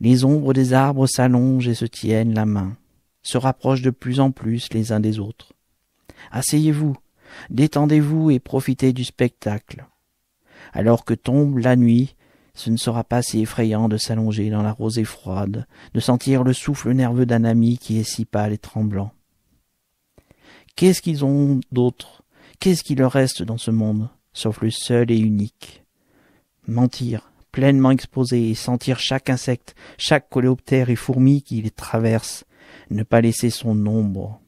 Les ombres des arbres s'allongent et se tiennent la main, se rapprochent de plus en plus les uns des autres. Asseyez-vous, détendez-vous et profitez du spectacle. Alors que tombe la nuit, ce ne sera pas si effrayant de s'allonger dans la rosée froide, de sentir le souffle nerveux d'un ami qui est si pâle et tremblant. Qu'est-ce qu'ils ont d'autre Qu'est-ce qui leur reste dans ce monde, sauf le seul et unique Mentir, pleinement exposé, et sentir chaque insecte, chaque coléoptère et fourmi qui les traverse, ne pas laisser son ombre